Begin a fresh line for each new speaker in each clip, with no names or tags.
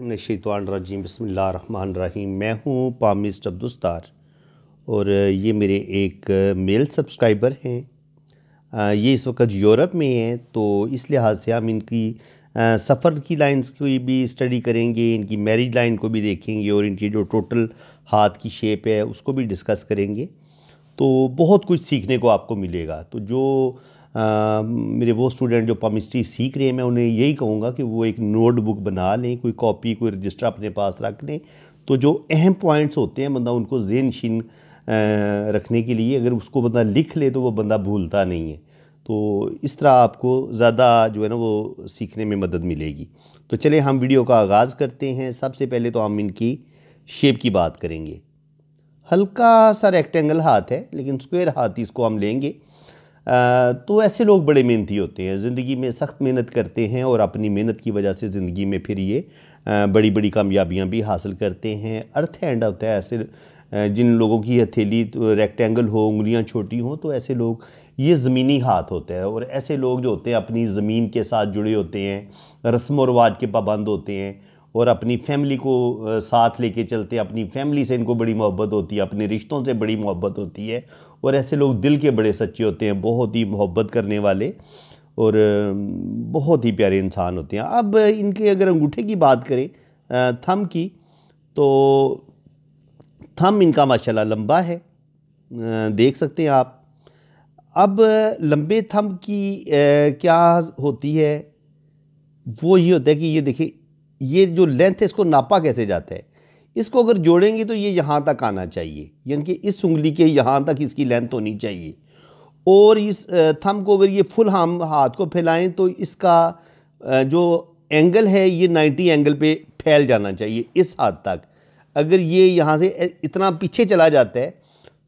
run रहीम मैं हूँ palmist अब्दुस्तार और ये मेरे एक मेल सब्सक्राइबर हैं ये इस वक्त यूरोप में हैं तो इस लिहाज से हम इनकी सफ़र की लाइंस की भी स्टडी करेंगे इनकी मैरिज लाइन को भी देखेंगे और इनकी जो टोटल हाथ की शेप है उसको भी डिस्कस करेंगे तो बहुत कुछ सीखने को आपको मिलेगा तो जो मेरे वो स्टूडेंट जो पमिस्ट्री सीख रहे हैं मैं उन्हें यही कहूँगा कि वो एक नोटबुक बना लें कोई कॉपी कोई रजिस्टर अपने पास रख लें तो जो अहम पॉइंट्स होते हैं बंदा उनको जेन शीन रखने के लिए अगर उसको बंदा लिख ले तो वो बंदा भूलता नहीं है तो इस तरह आपको ज़्यादा जो है ना वो सीखने में मदद मिलेगी तो चले हम वीडियो का आगाज़ करते हैं सबसे पहले तो हम इनकी शेप की बात करेंगे हल्का सा रेक्टेंगल हाथ है लेकिन स्क्वायर हाथ इसको हम लेंगे तो ऐसे लोग बड़े मेहनती होते हैं ज़िंदगी में सख्त मेहनत करते हैं और अपनी मेहनत की वजह से ज़िंदगी में फिर ये बड़ी बड़ी कामयाबियाँ भी हासिल करते हैं अर्थ एंड होता है ऐसे जिन लोगों की हथेली तो रेक्टेंगल हो उंगलियाँ छोटी हों तो ऐसे लोग ये ज़मीनी हाथ होता है और ऐसे लोग जो होते हैं अपनी ज़मीन के साथ जुड़े होते हैं रस्म और रवाज के पाबंद होते हैं और अपनी फैमिली को साथ लेके चलते हैं अपनी फैमिली से इनको बड़ी मोहब्बत होती है अपने रिश्तों से बड़ी मोहब्बत होती है और ऐसे लोग दिल के बड़े सच्चे होते हैं बहुत ही मोहब्बत करने वाले और बहुत ही प्यारे इंसान होते हैं अब इनके अगर अंगूठे की बात करें थम की तो थम इनका माशाल्लाह लंबा है देख सकते हैं आप अब लंबे थम की क्या होती है वो ये होता है कि ये देखिए ये जो लेंथ है इसको नापा कैसे जाता है इसको अगर जोड़ेंगे तो ये यहाँ तक आना चाहिए यानी कि इस उंगली के यहाँ तक इसकी लेंथ होनी चाहिए और इस थम को अगर ये फुल हम हाथ को फैलाएं तो इसका जो एंगल है ये 90 एंगल पे फैल जाना चाहिए इस हद तक अगर ये यहाँ से इतना पीछे चला जाता है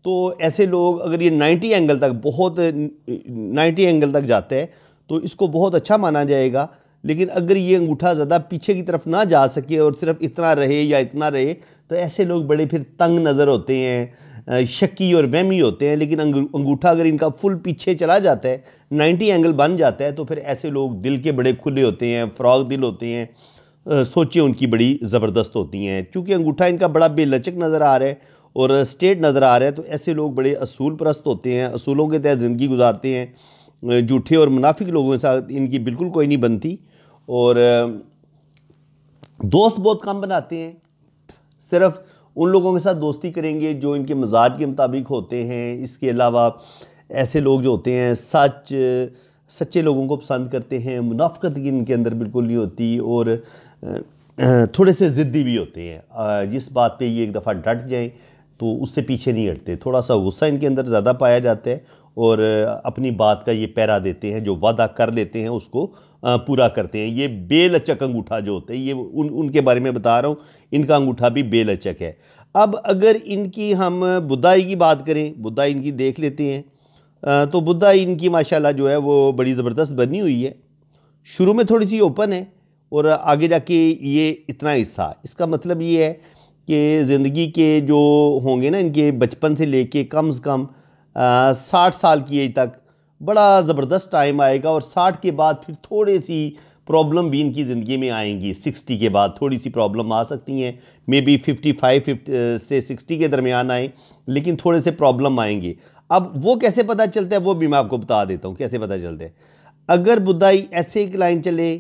तो ऐसे लोग अगर ये 90 एंगल तक बहुत 90 एंगल तक जाते हैं तो इसको बहुत अच्छा माना जाएगा लेकिन अगर ये अंगूठा ज़्यादा पीछे की तरफ ना जा सके और सिर्फ इतना रहे या इतना रहे तो ऐसे लोग बड़े फिर तंग नज़र होते हैं शक्की और वहमी होते हैं लेकिन अंगूठा अगर इनका फुल पीछे चला जाता है नाइन्टी एंगल बन जाता है तो फिर ऐसे लोग दिल के बड़े खुले होते हैं फ्रॉग दिल होते हैं सोचें उनकी बड़ी ज़बरदस्त होती हैं क्योंकि अंगूठा इनका बड़ा बेलचक नज़र आ रहा है और स्टेट नज़र आ रहा है तो ऐसे लोग बड़े असूल परस्त होते हैं असूलों के तहत ज़िंदगी गुजारते हैं जूठे और मुनाफिक लोगों के साथ इनकी बिल्कुल कोई नहीं बनती और दोस्त बहुत कम बनाते हैं सिर्फ उन लोगों के साथ दोस्ती करेंगे जो इनके मजाज के मुताबिक होते हैं इसके अलावा ऐसे लोग जो होते हैं सच सच्चे लोगों को पसंद करते हैं मुनाफ़त इनके अंदर बिल्कुल नहीं होती और थोड़े से ज़िद्दी भी होते हैं जिस बात पे ये एक दफ़ा डट जाएं तो उससे पीछे नहीं हटते थोड़ा सा गुस्सा इनके अंदर ज़्यादा पाया जाता है और अपनी बात का ये पैरा देते हैं जो वादा कर लेते हैं उसको पूरा करते हैं ये बेलचक अंगूठा जो होते हैं ये उन उनके बारे में बता रहा हूँ इनका अंगूठा भी बेलचक है अब अगर इनकी हम बुद्धाई की बात करें बुद्धाई इनकी देख लेते हैं तो बुद्धाई इनकी माशाल्लाह जो है वो बड़ी ज़बरदस्त बनी हुई है शुरू में थोड़ी सी ओपन है और आगे जाके ये इतना हिस्सा इसका मतलब ये है कि ज़िंदगी के जो होंगे ना इनके बचपन से कर कम से कम साठ साल की एज तक बड़ा ज़बरदस्त टाइम आएगा और साठ के बाद फिर थोड़ी सी प्रॉब्लम भी इनकी ज़िंदगी में आएंगी सिक्सटी के बाद थोड़ी सी प्रॉब्लम आ सकती हैं मे बी फिफ्टी फाइव से सिक्सटी के दरमियान आए लेकिन थोड़े से प्रॉब्लम आएंगे अब वो कैसे पता चलता है वो भी मैं आपको बता देता हूँ कैसे पता चलता है अगर बुदाई ऐसे एक लाइन चले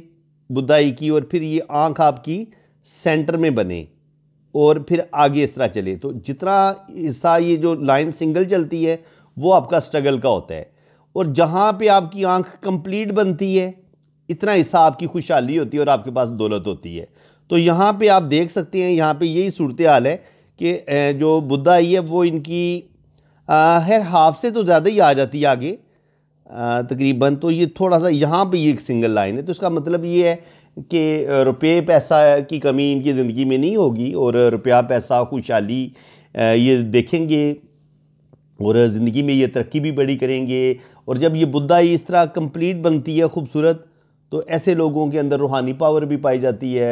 बुदाई की और फिर ये आँख आपकी सेंटर में बने और फिर आगे इस तरह चले तो जितना हिस्सा ये जो लाइन सिंगल चलती है वो आपका स्ट्रगल का होता है और जहाँ पे आपकी आंख कंप्लीट बनती है इतना हिस्सा आपकी खुशहाली होती है और आपके पास दौलत होती है तो यहाँ पे आप देख सकते हैं यहाँ पे यही सूरत हाल है कि जो बुद्धा आई है वो इनकी हर हाफ से तो ज़्यादा ही आ जाती है आगे तकरीबन तो ये थोड़ा सा यहाँ पर ये एक सिंगल लाइन है तो इसका मतलब ये है कि रुपये पैसा की कमी इनकी ज़िंदगी में नहीं होगी और रुपया पैसा खुशहाली ये देखेंगे और ज़िंदगी में ये तरक्की भी बड़ी करेंगे और जब ये बुद्धा इस तरह कंप्लीट बनती है खूबसूरत तो ऐसे लोगों के अंदर रूहानी पावर भी पाई जाती है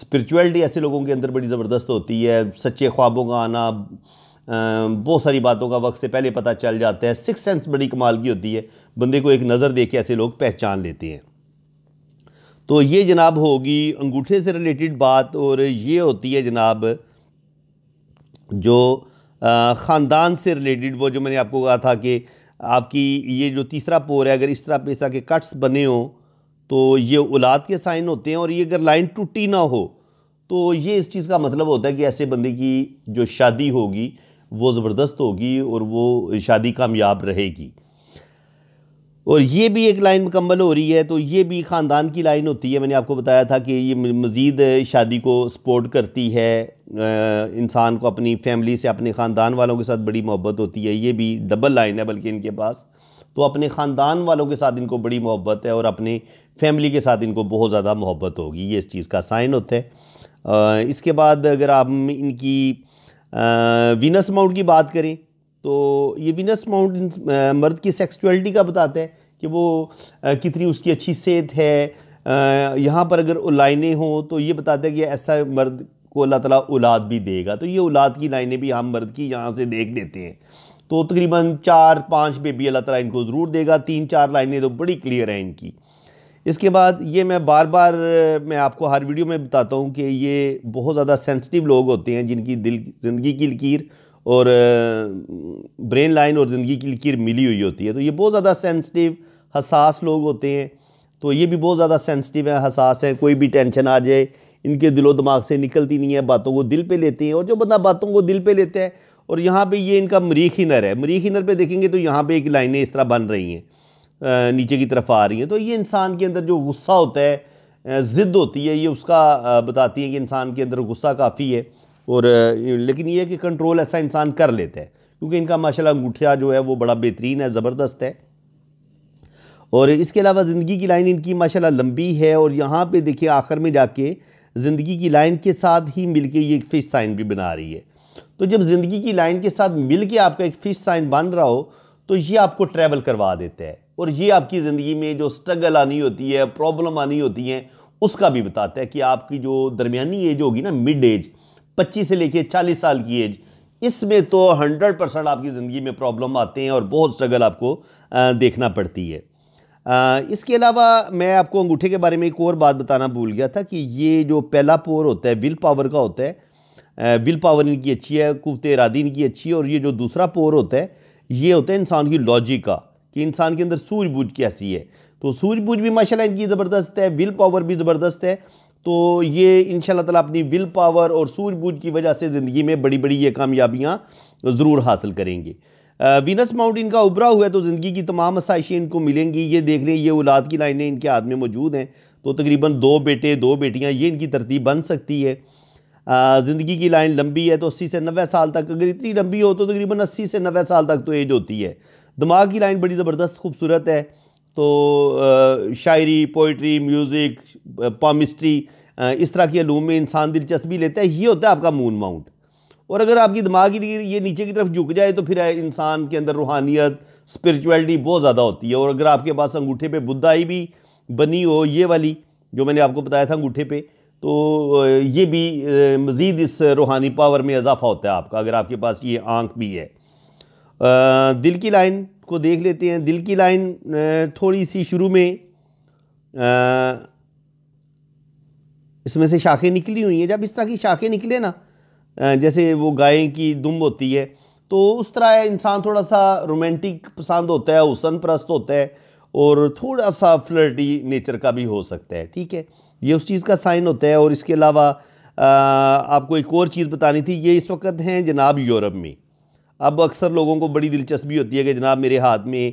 स्पिरिचुअलिटी ऐसे लोगों के अंदर बड़ी ज़बरदस्त होती है सच्चे ख्वाबों का आना बहुत सारी बातों का वक्त से पहले पता चल जाता है सिक्स सेंस बड़ी कमाल की होती है बंदे को एक नज़र दे के ऐसे लोग पहचान लेते हैं तो ये जनाब होगी अंगूठे से रिलेटेड बात और ये होती है जनाब जो ख़ानदान से रिलेटेड वो जो मैंने आपको कहा था कि आपकी ये जो तीसरा पोर है अगर इस तरह पे इस तरह के कट्स बने हों तो ये औलाद के साइन होते हैं और ये अगर लाइन टूटी ना हो तो ये इस चीज़ का मतलब होता है कि ऐसे बंदे की जो शादी होगी वो ज़बरदस्त होगी और वो शादी कामयाब रहेगी और ये भी एक लाइन मुकम्मल हो रही है तो ये भी ख़ानदान की लाइन होती है मैंने आपको बताया था कि ये मज़ीद शादी को सपोर्ट करती है इंसान को अपनी फैमिली से अपने ख़ानदान वालों के साथ बड़ी मोहब्बत होती है ये भी डबल लाइन है बल्कि इनके पास तो अपने ख़ानदान वालों के साथ इनको बड़ी मोहब्बत है और अपनी फैमिली के साथ इनको बहुत ज़्यादा मोहब्बत होगी ये इस चीज़ का साइन होता है आ, इसके बाद अगर आप इनकी विनस माउंट की बात करें तो ये विनस माउंट मर्द की सेक्सुअलिटी का बताता है कि वो कितनी उसकी अच्छी सेहत है यहाँ पर अगर लाइनें हों तो ये बताता है कि ऐसा मर्द को अल्लाह ताला औलाद भी देगा तो ये औलाद की लाइनें भी हम मर्द की यहाँ से देख लेते हैं तो तकरीबन चार पाँच बेबी अल्लाह ताला इनको ज़रूर देगा तीन चार लाइनें तो बड़ी क्लियर हैं इनकी इसके बाद ये मैं बार बार मैं आपको हर वीडियो में बताता हूँ कि ये बहुत ज़्यादा सेंसिटिव लोग होते हैं जिनकी दिल ज़िंदगी की लकीर और ब्रेन लाइन और ज़िंदगी की लकीर मिली हुई होती है तो ये बहुत ज़्यादा सेंसिटिव हसास लोग होते हैं तो ये भी बहुत ज़्यादा सेंसिटिव हैं हसास हैं कोई भी टेंशन आ जाए इनके दिलो दिमाग से निकलती नहीं है बातों को दिल पे लेते हैं और जो बंदा बातों को दिल पे लेता है और यहाँ पे ये इनका मरीख इनर है मरीख इनर पे देखेंगे तो यहाँ पे एक लाइनें इस तरह बन रही हैं नीचे की तरफ आ रही हैं तो ये इंसान के अंदर जो गुस्सा होता है ज़िद्द होती है ये उसका बताती है कि इंसान के अंदर गुस्सा काफ़ी है और लेकिन ये कि कंट्रोल ऐसा इंसान कर लेता है क्योंकि इनका माशा अंगूठिया जो है वो बड़ा बेहतरीन है ज़बरदस्त है और इसके अलावा ज़िंदगी की लाइन इनकी माशाल्लाह लंबी है और यहाँ पे देखिए आखिर में जाके ज़िंदगी की लाइन के साथ ही मिल के ये फ़िश साइन भी बना रही है तो जब ज़िंदगी की लाइन के साथ मिल आपका एक फ़िश साइन बन रहा हो तो ये आपको ट्रैवल करवा देता है और ये आपकी ज़िंदगी में जो स्ट्रगल आनी होती है प्रॉब्लम आनी होती है उसका भी बताता है कि आपकी जो दरमियानी एज होगी ना मिड एज पच्चीस से लेके चालीस साल की एज इसमें तो हंड्रेड परसेंट आपकी ज़िंदगी में प्रॉब्लम आते हैं और बहुत स्ट्रगल आपको देखना पड़ती है इसके अलावा मैं आपको अंगूठे के बारे में एक और बात बताना भूल गया था कि ये जो पहला पोर होता है विल पावर का होता है विल पावर इनकी अच्छी है कुत इरादी इनकी अच्छी है और ये जो दूसरा पोर होता है ये होता है इंसान की लॉजिक का कि इंसान के अंदर सूझबूझ कैसी है तो सूझबूझ भी माशाल्लाह इनकी ज़बरदस्त है विल पावर भी ज़बरदस्त है तो ये इन ताला अपनी विल पावर और सूझबूझ की वजह से ज़िंदगी में बड़ी बड़ी ये कामयाबियाँ ज़रूर हासिल करेंगे वीनस माउंट इनका उभरा हुआ है तो ज़िंदगी की तमाम आसाइशें इनको मिलेंगी ये देख रहे हैं ये औलाद की लाइनें इनके हाथ में मौजूद हैं तो तकरीबन दो बेटे दो बेटियाँ ये इनकी तरतीब बन सकती है ज़िंदगी की लाइन लंबी है तो अस्सी से नबे साल तक अगर इतनी लंबी हो तो तकरीबन अस्सी से नबे साल तक तो एज होती है दिमाग की लाइन बड़ी ज़बरदस्त खूबसूरत है तो शायरी पोइट्री म्यूज़िक पामिस्ट्री इस तरह के आलूम में इंसान दिलचस्पी लेता है ये होता है आपका मून माउंट और अगर आपकी दिमाग ही ये नीचे की तरफ झुक जाए तो फिर इंसान के अंदर रूहानियत स्पिरिचुअलिटी बहुत ज़्यादा होती है और अगर आपके पास अंगूठे पे बुद्धाई भी बनी हो ये वाली जो मैंने आपको बताया था अंगूठे पे तो ये भी मज़ीद इस रूहानी पावर में इजाफ़ा होता है आपका अगर आपके पास ये आँख भी है दिल की लाइन को देख लेते हैं दिल की लाइन थोड़ी सी शुरू में इसमें से शाखें निकली हुई हैं जब इस तरह की शाखें निकले ना जैसे वो गाय की दुम होती है तो उस तरह इंसान थोड़ा सा रोमांटिक पसंद होता है हुसन प्रस्त होता है और थोड़ा सा फ्लर्टी नेचर का भी हो सकता है ठीक है ये उस चीज़ का साइन होता है और इसके अलावा आपको एक और चीज़ बतानी थी ये इस वक्त हैं जनाब यूरोप में अब अक्सर लोगों को बड़ी दिलचस्पी होती है कि जनाब मेरे हाथ में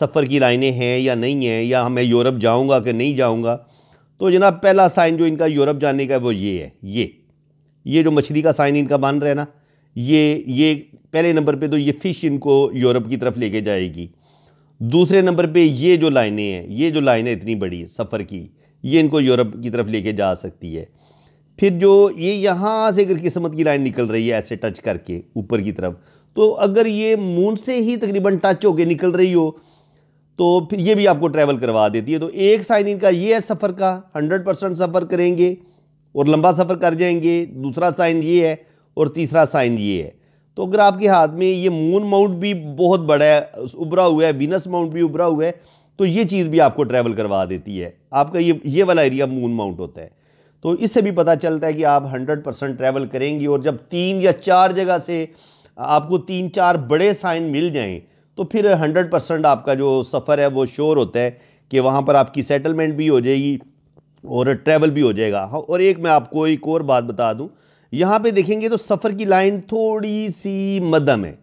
सफ़र की लाइनें हैं या नहीं हैं या मैं यूरोप जाऊँगा कि नहीं जाऊँगा तो जनाब पहला साइन जो इनका यूरोप जाने का है वो ये है ये ये जो मछली का साइन इनका बन रहा है ना ये ये पहले नंबर पे तो ये फ़िश इनको यूरोप की तरफ लेके जाएगी दूसरे नंबर पे ये जो लाइनें हैं ये जो लाइनें इतनी बड़ी सफ़र की ये इनको यूरोप की तरफ लेके जा सकती है फिर जो ये यहाँ से अगर किस्मत की लाइन निकल रही है ऐसे टच करके ऊपर की तरफ तो अगर ये मून से ही तकरीबन टच होके निकल रही हो तो फिर ये भी आपको ट्रैवल करवा देती है तो एक साइन इनका ये है सफ़र का हंड्रेड परसेंट सफ़र करेंगे और लंबा सफ़र कर जाएंगे दूसरा साइन ये है और तीसरा साइन ये है तो अगर आपके हाथ में ये मून माउंट भी बहुत बड़ा है उभरा हुआ है विनस माउंट भी उभरा हुआ है तो ये चीज़ भी आपको ट्रैवल करवा देती है आपका ये ये वाला एरिया मून माउंट होता है तो इससे भी पता चलता है कि आप हंड्रेड परसेंट ट्रैवल करेंगी और जब तीन या चार जगह से आपको तीन चार बड़े साइन मिल जाएं तो फिर हंड्रेड परसेंट आपका जो सफ़र है वो श्योर होता है कि वहाँ पर आपकी सेटलमेंट भी हो जाएगी और ट्रैवल भी हो जाएगा हाँ और एक मैं आपको एक और बात बता दूं यहाँ पे देखेंगे तो सफ़र की लाइन थोड़ी सी मदम है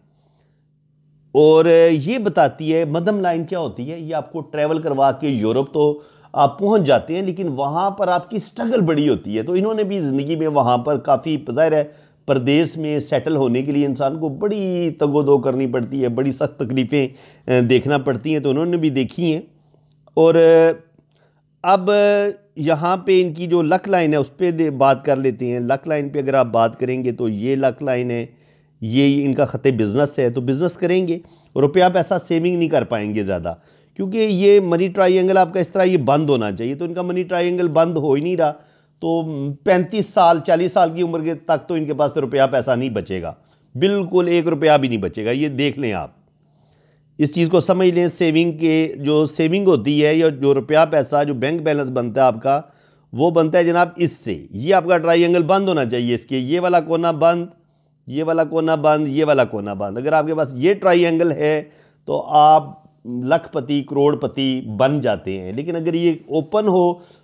और ये बताती है मदम लाइन क्या होती है ये आपको ट्रैवल करवा के यूरोप तो आप पहुंच जाते हैं लेकिन वहाँ पर आपकी स्ट्रगल बड़ी होती है तो इन्होंने भी ज़िंदगी में वहाँ पर काफ़ी ज़ाहिर है प्रदेश में सेटल होने के लिए इंसान को बड़ी तगोदो करनी पड़ती है बड़ी सख्त तकलीफ़ें देखना पड़ती हैं तो उन्होंने भी देखी हैं और अब यहाँ पे इनकी जो लक लाइन है उस पर बात कर लेते हैं लक लाइन पे अगर आप बात करेंगे तो ये लक लाइन है ये इनका ख़त बिज़नेस है तो बिज़नेस करेंगे रुपया पैसा सेविंग नहीं कर पाएंगे ज़्यादा क्योंकि ये मनी ट्राइंगल आपका इस तरह ये बंद होना चाहिए तो इनका मनी ट्राइंगल बंद हो ही नहीं रहा तो पैंतीस साल चालीस साल की उम्र के तक तो इनके पास तो रुपया पैसा नहीं बचेगा बिल्कुल एक रुपया भी नहीं बचेगा ये देख लें आप इस चीज़ को समझ लें सेविंग के जो सेविंग होती है या जो रुपया पैसा जो बैंक बैलेंस बनता है आपका वो बनता है जनाब इससे ये आपका ट्राइंगल बंद होना चाहिए इसके ये वाला कोना बंद ये वाला कोना बंद ये वाला कोना बंद अगर आपके पास ये ट्राइंगल है तो आप लखपति करोड़पति बन जाते हैं लेकिन अगर ये ओपन हो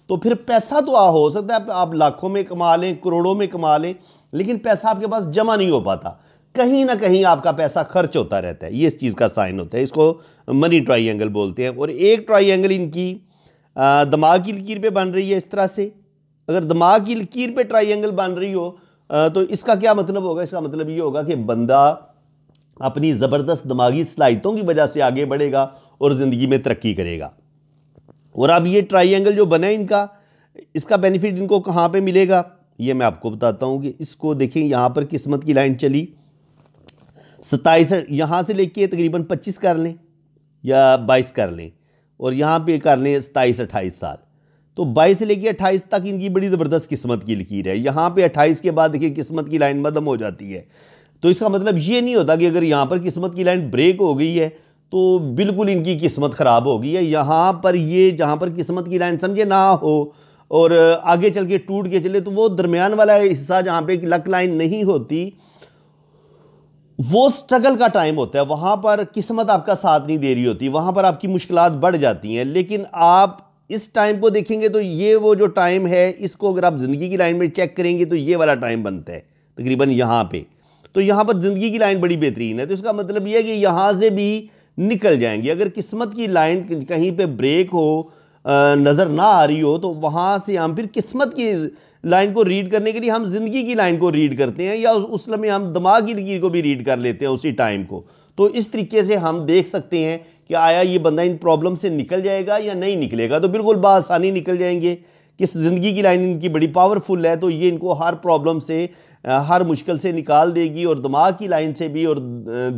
तो फिर पैसा तो आ हो सकता है आप लाखों में कमा लें करोड़ों में कमा लें लेकिन पैसा आपके पास जमा नहीं हो पाता कहीं ना कहीं आपका पैसा खर्च होता रहता है ये इस चीज़ का साइन होता है इसको मनी ट्राइंगल बोलते हैं और एक ट्राइंगल इनकी दिमाग की लकीर पे बन रही है इस तरह से अगर दिमाग की लकीर पे ट्राइंगल बन रही हो तो इसका क्या मतलब होगा इसका मतलब ये होगा कि बंदा अपनी ज़बरदस्त दिमागी सलाहितों की वजह से आगे बढ़ेगा और ज़िंदगी में तरक्की करेगा और अब ये ट्राइंगल जो बने इनका इसका बेनिफिट इनको कहाँ पे मिलेगा ये मैं आपको बताता हूँ कि इसको देखें यहाँ पर किस्मत की लाइन चली सत्ताईस यहाँ से लेके तकरीबन पच्चीस कर लें या बाईस कर लें और यहाँ पे कर लें सताईस अट्ठाईस साल तो बाईस से लेके अट्ठाईस तक इनकी बड़ी ज़बरदस्त किस्मत की लकीर है यहाँ पे अट्ठाईस के बाद देखिए किस्मत की लाइन बदम हो जाती है तो इसका मतलब ये नहीं होता कि अगर यहाँ पर किस्मत की लाइन ब्रेक हो गई है तो बिल्कुल इनकी किस्मत ख़राब हो गई है यहाँ पर ये जहाँ पर किस्मत की लाइन समझे ना हो और आगे चल के टूट के चले तो वो दरमियान वाला हिस्सा जहाँ पर लक लाइन नहीं होती वो स्ट्रगल का टाइम होता है वहाँ पर किस्मत आपका साथ नहीं दे रही होती वहाँ पर आपकी मुश्किल बढ़ जाती हैं लेकिन आप इस टाइम को देखेंगे तो ये वो जो टाइम है इसको अगर आप ज़िंदगी की लाइन में चेक करेंगे तो ये वाला टाइम बनता है तकरीबन यहाँ पे तो यहाँ पर ज़िंदगी की लाइन बड़ी बेहतरीन है तो इसका मतलब ये है कि यहाँ से भी निकल जाएंगे अगर किस्मत की लाइन कहीं पर ब्रेक हो नज़र ना आ रही हो तो वहाँ से हम फिर किस्मत की लाइन को रीड करने के लिए हम ज़िंदगी की लाइन को रीड करते हैं या उस, उस लम्हे हम दिमाग की लकीर को भी रीड कर लेते हैं उसी टाइम को तो इस तरीके से हम देख सकते हैं कि आया ये बंदा इन प्रॉब्लम से निकल जाएगा या नहीं निकलेगा तो बिल्कुल बसानी निकल जाएंगे कि ज़िंदगी की लाइन इनकी बड़ी पावरफुल है तो ये इनको हर प्रॉब्लम से हर मुश्किल से निकाल देगी और दिमाग की लाइन से भी और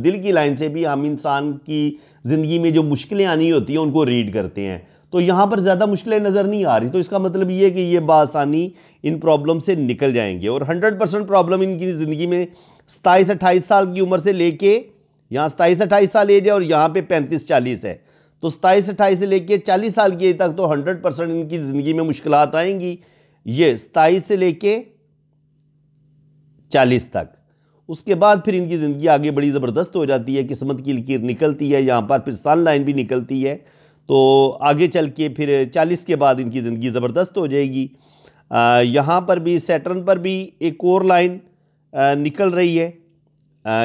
दिल की लाइन से भी हम इंसान की ज़िंदगी में जो मुश्किलें आनी होती हैं उनको रीड करते हैं तो यहाँ पर ज़्यादा मुश्किलें नज़र नहीं आ रही तो इसका मतलब ये कि ये बासानी इन प्रॉब्लम से निकल जाएंगे और हंड्रेड परसेंट प्रॉब्लम इनकी ज़िंदगी में सताईस अट्ठाईस साल की उम्र से लेके यहाँ सताईस अट्ठाईस साल एज है और यहाँ पे पैंतीस चालीस है तो सताईस अट्ठाईस से लेके चालीस साल की एज तक तो हंड्रेड परसेंट इनकी ज़िंदगी में मुश्किल आएंगी ये सताईस से लेके चालीस तक उसके बाद फिर इनकी ज़िंदगी आगे बड़ी ज़बरदस्त हो जाती है किस्मत की लकीर निकलती है यहाँ पर फिर सन लाइन भी निकलती है तो आगे चल के फिर चालीस के बाद इनकी ज़िंदगी ज़बरदस्त हो जाएगी यहाँ पर भी सैटर्न पर भी एक और लाइन निकल रही है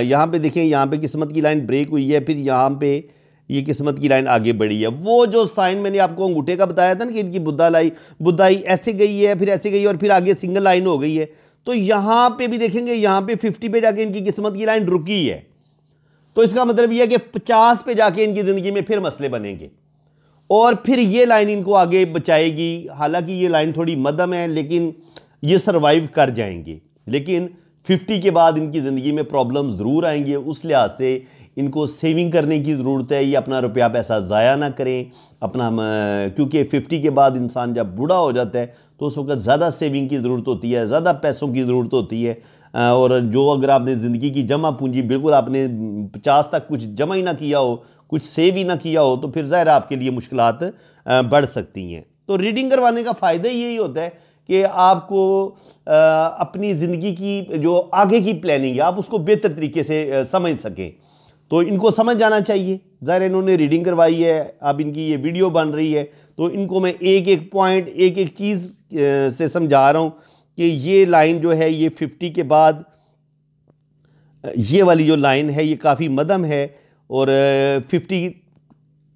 यहाँ पे देखें यहाँ पे किस्मत की लाइन ब्रेक हुई है फिर यहाँ पे ये किस्मत की लाइन आगे बढ़ी है वो जो साइन मैंने आपको अंगूठे का बताया था ना कि इनकी बुद्धा लाई बुद्धाई ऐसे गई है फिर ऐसे गई और फिर आगे सिंगल लाइन हो गई है तो यहाँ पर भी देखेंगे यहाँ पर फिफ्टी पे जाके इनकी किस्मत की लाइन रुकी है तो इसका मतलब यह है कि पचास पे जाके इनकी ज़िंदगी में फिर मसले बनेंगे और फिर ये लाइन इनको आगे बचाएगी हालांकि ये लाइन थोड़ी मदम है लेकिन ये सरवाइव कर जाएंगे लेकिन 50 के बाद इनकी ज़िंदगी में प्रॉब्लम्स ज़रूर आएंगे उस लिहाज से इनको सेविंग करने की ज़रूरत है ये अपना रुपया पैसा ज़ाया ना करें अपना क्योंकि 50 के बाद इंसान जब बूढ़ा हो जाता है तो उस वक्त ज़्यादा सेविंग की ज़रूरत होती है ज़्यादा पैसों की ज़रूरत होती है और जो अगर आपने ज़िंदगी की जमा पूंजी बिल्कुल आपने पचास तक कुछ जमा ही ना किया हो कुछ सेव ही ना किया हो तो फिर ज़ाहिर आपके लिए मुश्किल बढ़ सकती हैं तो रीडिंग करवाने का फ़ायदा यही होता है कि आपको आ, अपनी ज़िंदगी की जो आगे की प्लानिंग है आप उसको बेहतर तरीके से समझ सकें तो इनको समझ जाना चाहिए ज़ाहिर इन्होंने रीडिंग करवाई है अब इनकी ये वीडियो बन रही है तो इनको मैं एक एक पॉइंट एक एक चीज़ से समझा रहा हूँ कि ये लाइन जो है ये फिफ्टी के बाद ये वाली जो लाइन है ये काफ़ी मदम है और फिफ्टी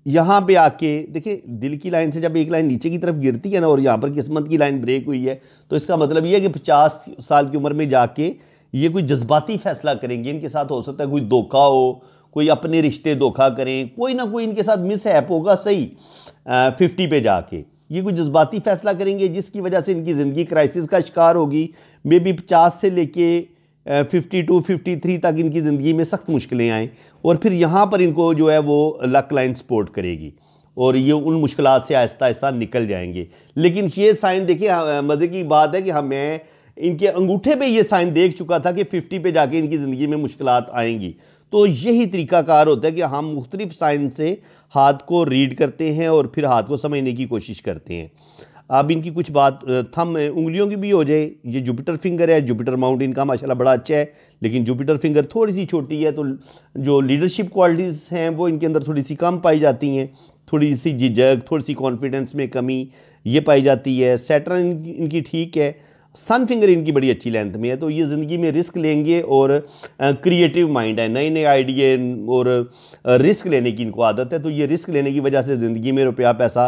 यहाँ पे आके देखिए दिल की लाइन से जब एक लाइन नीचे की तरफ गिरती है ना और यहाँ पर किस्मत की लाइन ब्रेक हुई है तो इसका मतलब ये है कि पचास साल की उम्र में जाके ये कोई जज्बाती फैसला करेंगे इनके साथ हो सकता है कोई धोखा हो कोई अपने रिश्ते धोखा करें कोई ना कोई इनके साथ मिस ऐप होगा सही फिफ्टी पे जाके ये कोई जज्बाती फैसला करेंगे जिसकी वजह से इनकी ज़िंदगी क्राइसिस का शिकार होगी मे बी पचास से लेके फिफ्टी टू फिफ्टी थ्री तक इनकी ज़िंदगी में सख्त मुश्किलें आएँ और फिर यहाँ पर इनको जो है वो लक लाइन सपोर्ट करेगी और ये उन मुश्किल से आहिस्ता आहिस्ता निकल जाएंगे लेकिन ये साइन देखिए मज़े की बात है कि हमें इनके अंगूठे पे ये साइन देख चुका था कि 50 पे जाके इनकी ज़िंदगी में मुश्किल आएंगी तो यही तरीकाकार होता है कि हम मुख्तलिफ़ साइन से हाथ को रीड करते हैं और फिर हाथ को समझने की कोशिश करते हैं अब इनकी कुछ बात थम उंगलियों की भी हो जाए ये जुपिटर फिंगर है जुपिटर माउंट इनका माशाल्लाह बड़ा अच्छा है लेकिन जुपिटर फिंगर थोड़ी सी छोटी है तो जो लीडरशिप क्वालिटीज़ हैं वो इनके अंदर थोड़ी सी कम पाई जाती हैं थोड़ी सी झिझक थोड़ी सी कॉन्फिडेंस में कमी ये पाई जाती है सेटर इनकी ठीक है सन फिंगर इनकी बड़ी अच्छी लेंथ में है तो ये ज़िंदगी में रिस्क लेंगे और क्रिएटिव माइंड है नए नए आइडिए और रिस्क लेने की इनको आदत है तो ये रिस्क लेने की वजह से ज़िंदगी में रुपया पैसा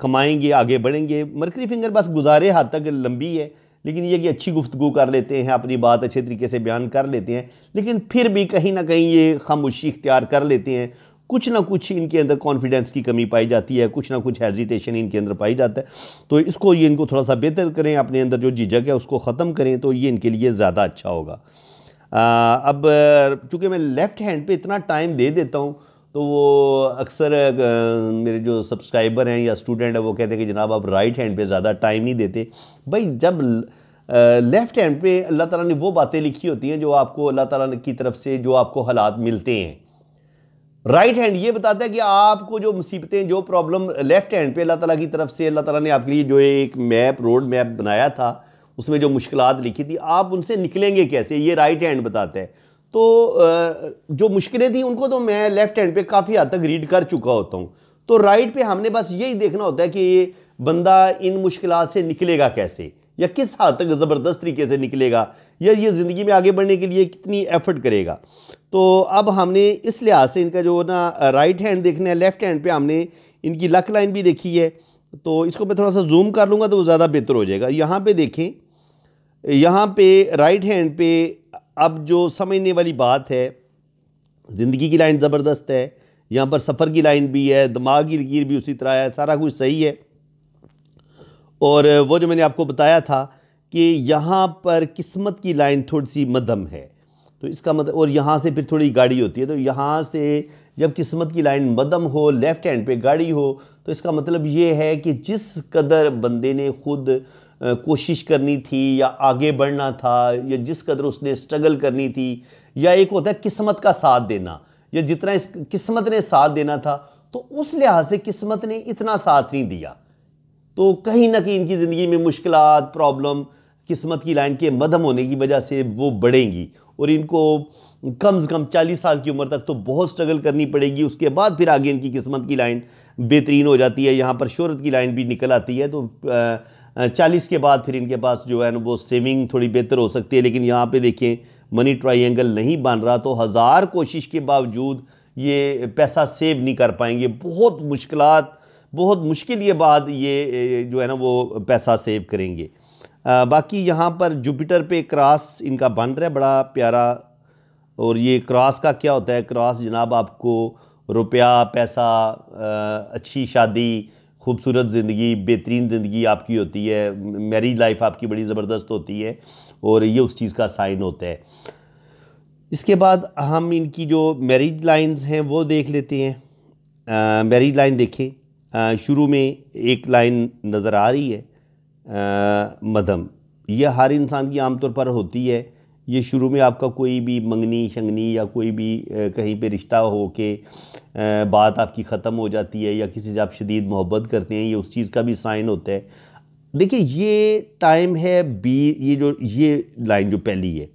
कमाएंगे आगे बढ़ेंगे मरकरी फिंगर बस गुजारे हद तक लंबी है लेकिन ये कि अच्छी गुफ्तु कर लेते हैं अपनी बात अच्छे तरीके से बयान कर लेते हैं लेकिन फिर भी कहीं ना कहीं ये खामोशी इख्तियार कर लेते हैं कुछ ना कुछ इनके अंदर कॉन्फिडेंस की कमी पाई जाती है कुछ ना कुछ हेजिटेशन इनके अंदर पाई जाता है तो इसको ये इनको थोड़ा सा बेहतर करें अपने अंदर जो झिझक है उसको ख़त्म करें तो ये इनके लिए ज़्यादा अच्छा होगा आ, अब चूँकि मैं लेफ़्ट हैंड पे इतना टाइम दे देता हूँ तो वो अक्सर मेरे जो सब्सक्राइबर हैं या स्टूडेंट हैं वो कहते हैं कि जनाब आप राइट हैंड पे ज़्यादा टाइम नहीं देते भाई जब लेफ़्ट हैंड पे अल्लाह ताला ने वो बातें लिखी होती हैं जो आपको अल्लाह ताला की तरफ से जो आपको हालात मिलते हैं राइट हैंड ये बताता है कि आपको जो मुसीबतें जो प्रॉब्लम लेफ़्ट हैंड पे अल्लाह ताला की तरफ से अल्लाह ताला ने आपके लिए जो एक मैप रोड मैप बनाया था उसमें जो मुश्किल लिखी थी आप उनसे निकलेंगे कैसे ये राइट हैंड बताता है तो जो मुश्किलें थी उनको तो मैं लेफ़्ट हैंड पे काफ़ी हद तक रीड कर चुका होता हूँ तो राइट पे हमने बस यही देखना होता है कि ये बंदा इन मुश्किल से निकलेगा कैसे या किस हद तक ज़बरदस्त तरीके से निकलेगा या ये ज़िंदगी में आगे बढ़ने के लिए कितनी एफर्ट करेगा तो अब हमने इस लिहाज से इनका जो ना राइट हैंड देखना है लेफ़्ट हैंड पे हमने इनकी लक लाइन भी देखी है तो इसको मैं थोड़ा सा जूम कर लूँगा तो वो ज़्यादा बेहतर हो जाएगा यहाँ पे देखें यहाँ पे राइट हैंड पे अब जो समझने वाली बात है ज़िंदगी की लाइन ज़बरदस्त है यहाँ पर सफ़र की लाइन भी है दिमाग की लकीर भी उसी तरह है सारा कुछ सही है और वो जो मैंने आपको बताया था कि यहाँ पर किस्मत की लाइन थोड़ी सी मध्यम है तो इसका मतलब और यहाँ से फिर थोड़ी गाड़ी होती है तो यहाँ से जब किस्मत की लाइन मदम हो लेफ़्ट हैंड पे गाड़ी हो तो इसका मतलब ये है कि जिस कदर बंदे ने ख़ुद कोशिश करनी थी या आगे बढ़ना था या जिस कदर उसने स्ट्रगल करनी थी या एक होता है किस्मत का साथ देना या जितना इस किस्मत ने साथ देना था तो उस लिहाज से किस्मत ने इतना साथ नहीं दिया तो कहीं ना कहीं इनकी ज़िंदगी में मुश्किल प्रॉब्लम किस्मत की लाइन के मदम होने की वजह से वो बढ़ेंगी और इनको कम से कम चालीस साल की उम्र तक तो बहुत स्ट्रगल करनी पड़ेगी उसके बाद फिर आगे इनकी किस्मत की लाइन बेहतरीन हो जाती है यहाँ पर शहरत की लाइन भी निकल आती है तो आ, चालीस के बाद फिर इनके पास जो है ना वो सेविंग थोड़ी बेहतर हो सकती है लेकिन यहाँ पे देखें मनी ट्राइंगल नहीं बन रहा तो हज़ार कोशिश के बावजूद ये पैसा सेव नहीं कर पाएंगे बहुत मुश्किल बहुत मुश्किल ये बात ये जो है ना वो पैसा सेव करेंगे आ, बाकी यहाँ पर जुपिटर पे क्रॉस इनका बन रहा है बड़ा प्यारा और ये क्रॉस का क्या होता है क्रॉस जनाब आपको रुपया पैसा आ, अच्छी शादी खूबसूरत ज़िंदगी बेहतरीन ज़िंदगी आपकी होती है मैरिज लाइफ आपकी बड़ी ज़बरदस्त होती है और ये उस चीज़ का साइन होता है इसके बाद हम इनकी जो मैरिज लाइंस हैं वो देख लेते हैं मैरिज लाइन देखें शुरू में एक लाइन नज़र आ रही है मदम यह हर इंसान की आमतौर पर होती है ये शुरू में आपका कोई भी मंगनी शंगनी या कोई भी कहीं पे रिश्ता हो के बात आपकी ख़त्म हो जाती है या किसी से आप शदीद मोहब्बत करते हैं ये उस चीज़ का भी साइन होता है देखिए ये टाइम है बी ये जो ये लाइन जो पहली है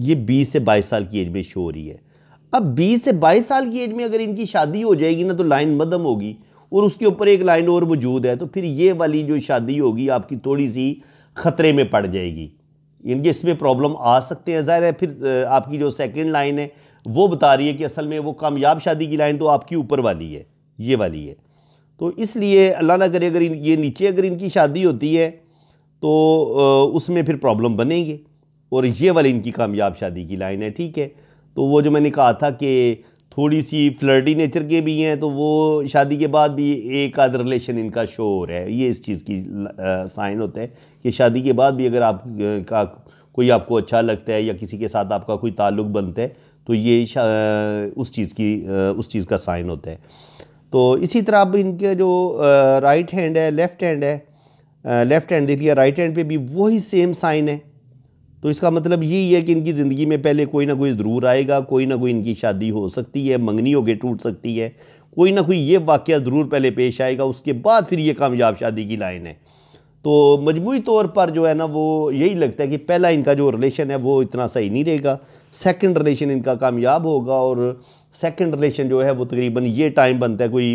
ये बीस से बाईस साल की एज में शो हो रही है अब बीस से बाईस साल की एज में अगर इनकी शादी हो जाएगी ना तो लाइन मदम होगी और उसके ऊपर एक लाइन और मौजूद है तो फिर ये वाली जो शादी होगी आपकी थोड़ी सी ख़तरे में पड़ जाएगी इनके इसमें प्रॉब्लम आ सकते हैं ज़ाहिर है फिर आपकी जो सेकेंड लाइन है वो बता रही है कि असल में वो कामयाब शादी की लाइन तो आपकी ऊपर वाली है ये वाली है तो इसलिए अल्लाह ना करे अगर ये नीचे अगर इनकी शादी होती है तो उसमें फिर प्रॉब्लम बनेंगे और ये वाली इनकी कामयाब शादी की लाइन है ठीक है तो वो जो मैंने कहा था कि थोड़ी सी फ्लर्टी नेचर के भी हैं तो वो शादी के बाद भी एक आध रिलेशन इनका शोर है ये इस चीज़ की साइन होता है कि शादी के बाद भी अगर आप का कोई आपको अच्छा लगता है या किसी के साथ आपका कोई ताल्लुक बनता है तो ये उस चीज़ की उस चीज़ का साइन होता है तो इसी तरह अब इनके जो राइट हैंड है लेफ़्ट हैंड है लेफ़्ट हैंड देख लिया राइट हैंड पे भी वही सेम साइन है तो इसका मतलब यही है कि इनकी ज़िंदगी में पहले कोई ना कोई ज़रूर आएगा कोई ना कोई इनकी शादी हो सकती है मंगनी होके टूट सकती है कोई ना कोई ये वाक़ ज़रूर पहले पेश आएगा उसके बाद फिर ये कामयाब शादी की लाइन है तो मजमू तौर पर जो है ना वो यही लगता है कि पहला इनका जो रिलेशन है वो इतना सही नहीं रहेगा सेकंड रिलेशन इनका कामयाब होगा और सेकंड रिलेशन जो है वो तकरीबन ये टाइम बनता है कोई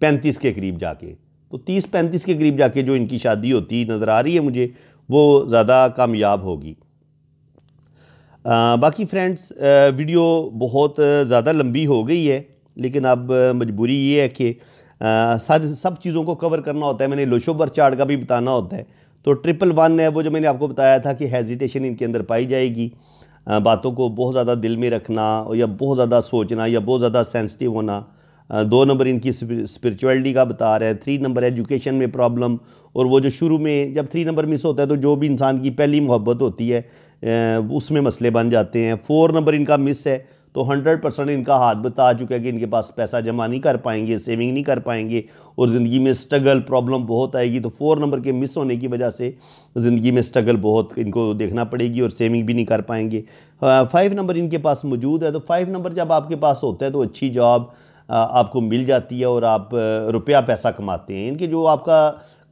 पैंतीस के करीब जाके तो तीस पैंतीस के करीब जाके जो इनकी शादी होती नज़र आ रही है मुझे वो ज़्यादा कामयाब होगी बाकी फ्रेंड्स वीडियो बहुत ज़्यादा लंबी हो गई है लेकिन अब मजबूरी ये है कि सर सब चीज़ों को कवर करना होता है मैंने लोशोबर चार्ट का भी बताना होता है तो ट्रिपल वन है वो जो मैंने आपको बताया था कि हेजिटेशन इनके अंदर पाई जाएगी बातों को बहुत ज़्यादा दिल में रखना या बहुत ज़्यादा सोचना या बहुत ज़्यादा सेंसिटिव होना दो नंबर इनकी स्पिरिचुअलिटी का बता रहा है थ्री नंबर एजुकेशन में प्रॉब्लम और वो जो शुरू में जब थ्री नंबर मिस होता है तो जो भी इंसान की पहली मोहब्बत होती है उसमें मसले बन जाते हैं फोर नंबर इनका मिस है तो हंड्रेड परसेंट इनका हाथ बता चुका है कि इनके पास पैसा जमा नहीं कर पाएंगे सेविंग नहीं कर पाएंगे और ज़िंदगी में स्ट्रगल प्रॉब्लम बहुत आएगी तो फ़ोर नंबर के मिस होने की वजह से ज़िंदगी में स्ट्रगल बहुत इनको देखना पड़ेगी और सेविंग भी नहीं कर पाएंगे फाइव हाँ, नंबर इनके पास मौजूद है तो फाइव नंबर जब आपके पास होता है तो अच्छी जॉब आपको मिल जाती है और आप रुपया पैसा कमाते हैं इनके जो आपका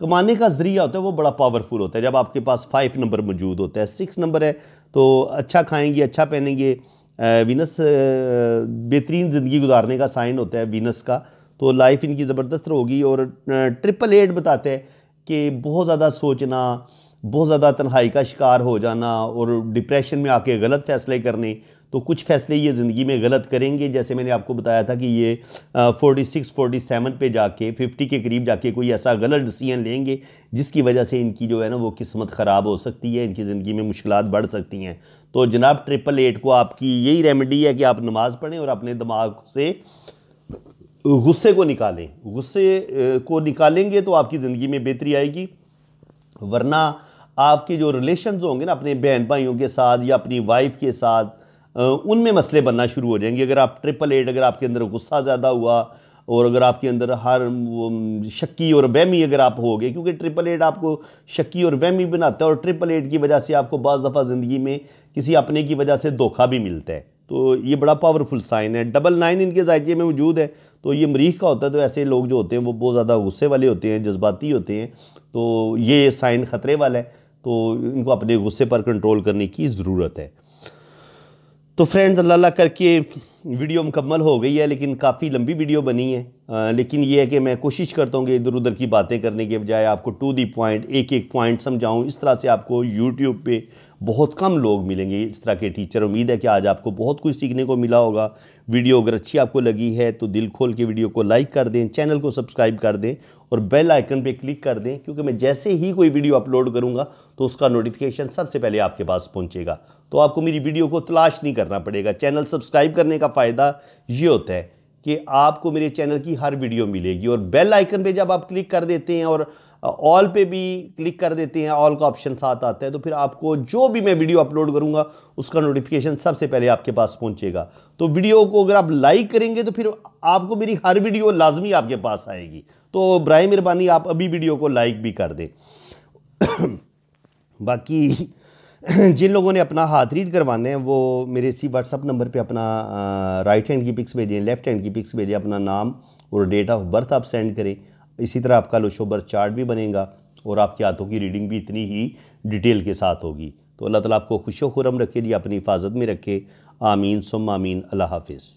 कमाने का ज़रिया होता है वो बड़ा पावरफुल होता है जब आपके पास फाइव नंबर मौजूद होता है सिक्स नंबर है तो अच्छा खाएंगे अच्छा पहनेंगे वीनस बेहतरीन ज़िंदगी गुजारने का साइन होता है वीनस का तो लाइफ इनकी ज़बरदस्त होगी और ट्रिपल एट बताते हैं कि बहुत ज़्यादा सोचना बहुत ज़्यादा तन्हाई का शिकार हो जाना और डिप्रेशन में आके गलत फ़ैसले करने तो कुछ फैसले ये ज़िंदगी में गलत करेंगे जैसे मैंने आपको बताया था कि ये फोर्टी सिक्स फोर्टी सेवन पर जाके फिफ्टी के करीब जाके कोई ऐसा गलत डिसीजन लेंगे जिसकी वजह से इनकी जो है ना वो किस्मत ख़राब हो सकती है इनकी ज़िंदगी में मुश्किल बढ़ सकती हैं तो जनाब ट्रिपल एट को आपकी यही रेमेडी है कि आप नमाज़ पढ़ें और अपने दिमाग से गुस्से को निकालें गुस्से को निकालेंगे तो आपकी ज़िंदगी में बेहतरी आएगी वरना आपके जो रिलेशन होंगे ना अपने बहन भाइयों के साथ या अपनी वाइफ के साथ उनमें मसले बनना शुरू हो जाएंगे अगर आप ट्रिपल एट अगर आपके अंदर गुस्सा ज़्यादा हुआ और अगर आपके अंदर हर शक्की और वहमी अगर आप हो गए क्योंकि ट्रिपल एट आपको शक्की और वहमी बनाता है और ट्रिपल एट की वजह से आपको बज़ दफ़ा ज़िंदगी में किसी अपने की वजह से धोखा भी मिलता है तो ये बड़ा पावरफुल साइन है डबल नाइन इनके जायके में मौजूद है तो ये मरीख का होता है तो ऐसे लोग जो होते हैं वो बहुत ज़्यादा गुस्से वाले होते हैं जज्बाती होते हैं तो ये साइन ख़तरे वाला है तो इनको अपने गुस्से पर कंट्रोल करने की ज़रूरत है तो फ्रेंड्स अल्लाह करके वीडियो मुकम्मल हो गई है लेकिन काफ़ी लंबी वीडियो बनी है आ, लेकिन ये है कि मैं कोशिश करता हूँ कि इधर उधर की बातें करने के बजाय आपको टू दी पॉइंट एक एक पॉइंट समझाऊँ इस तरह से आपको यूट्यूब पे बहुत कम लोग मिलेंगे इस तरह के टीचर उम्मीद है कि आज आपको बहुत कुछ सीखने को मिला होगा वीडियो अगर अच्छी आपको लगी है तो दिल खोल के वीडियो को लाइक कर दें चैनल को सब्सक्राइब कर दें और बेल आइकन पे क्लिक कर दें क्योंकि मैं जैसे ही कोई वीडियो अपलोड करूँगा तो उसका नोटिफिकेशन सबसे पहले आपके पास पहुँचेगा तो आपको मेरी वीडियो को तलाश नहीं करना पड़ेगा चैनल सब्सक्राइब करने का फ़ायदा ये होता है कि आपको मेरे चैनल की हर वीडियो मिलेगी और बेल आइकन पर जब आप क्लिक कर देते हैं और ऑल पे भी क्लिक कर देते हैं ऑल का ऑप्शन साथ आता है तो फिर आपको जो भी मैं वीडियो अपलोड करूंगा उसका नोटिफिकेशन सबसे पहले आपके पास पहुँचेगा तो वीडियो को अगर आप लाइक करेंगे तो फिर आपको मेरी हर वीडियो लाजमी आपके पास आएगी तो बर मेहरबानी आप अभी वीडियो को लाइक भी कर दें बाकी जिन लोगों ने अपना हाथ रीड करवाने हैं वो मेरे इसी व्हाट्सअप नंबर पे अपना राइट हैंड की पिक्स भेजें लेफ्ट हैंड की पिक्स भेजें अपना नाम और डेट ऑफ बर्थ आप सेंड करें इसी तरह आपका बर्थ चार्ट भी बनेगा और आपके हाथों की रीडिंग भी इतनी ही डिटेल के साथ होगी तो अल्लाह ताला आपको खुशो खुरम रखे जी अपनी हिफाजत में रखे आमीन सुम आमीन अल्लाह हाफिज़